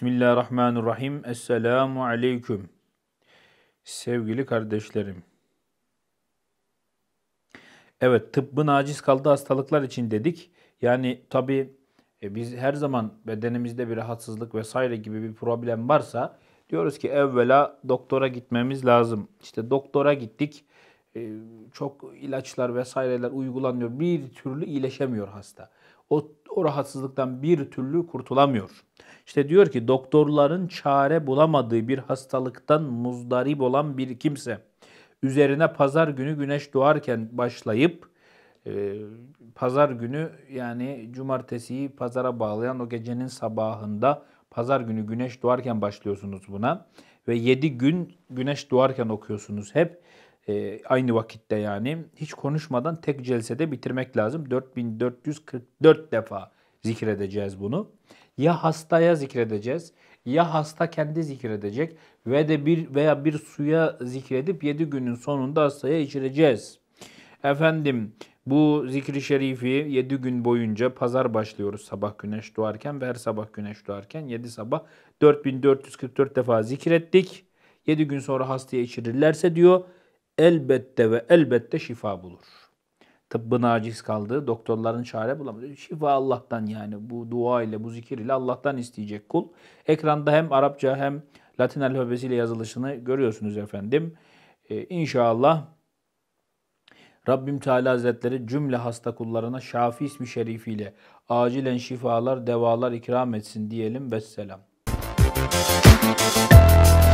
Bismillahirrahmanirrahim. Esselamu aleyküm. Sevgili kardeşlerim. Evet tıbbın aciz kaldığı hastalıklar için dedik. Yani tabi e, biz her zaman bedenimizde bir rahatsızlık vesaire gibi bir problem varsa diyoruz ki evvela doktora gitmemiz lazım. İşte doktora gittik. E, çok ilaçlar vesaireler uygulanıyor. Bir türlü iyileşemiyor hasta. O o rahatsızlıktan bir türlü kurtulamıyor. İşte diyor ki doktorların çare bulamadığı bir hastalıktan muzdarip olan bir kimse üzerine pazar günü güneş doğarken başlayıp e, pazar günü yani cumartesiyi pazara bağlayan o gecenin sabahında pazar günü güneş doğarken başlıyorsunuz buna ve 7 gün güneş doğarken okuyorsunuz hep e, aynı vakitte yani hiç konuşmadan tek celsede bitirmek lazım. 4444 defa zikredeceğiz bunu. Ya hastaya zikredeceğiz ya hasta kendi zikredecek ve de bir veya bir suya zikredip 7 günün sonunda hastaya içireceğiz. Efendim bu zikri şerifi 7 gün boyunca pazar başlıyoruz sabah güneş doğarken ve her sabah güneş doğarken 7 sabah 4444 defa zikrettik. 7 gün sonra hastaya içirirlerse diyor elbette ve elbette şifa bulur. Tıbbın aciz kaldığı, doktorların çare bulamıyor. Şifa Allah'tan yani bu dua ile, bu zikir ile Allah'tan isteyecek kul. Ekranda hem Arapça hem Latin alfabesiyle yazılışını görüyorsunuz efendim. Ee, inşallah Rabbim Teala Hazretleri cümle hasta kullarına şafi ismi şerifiyle acilen şifalar, devalar ikram etsin diyelim. Vesselam. Müzik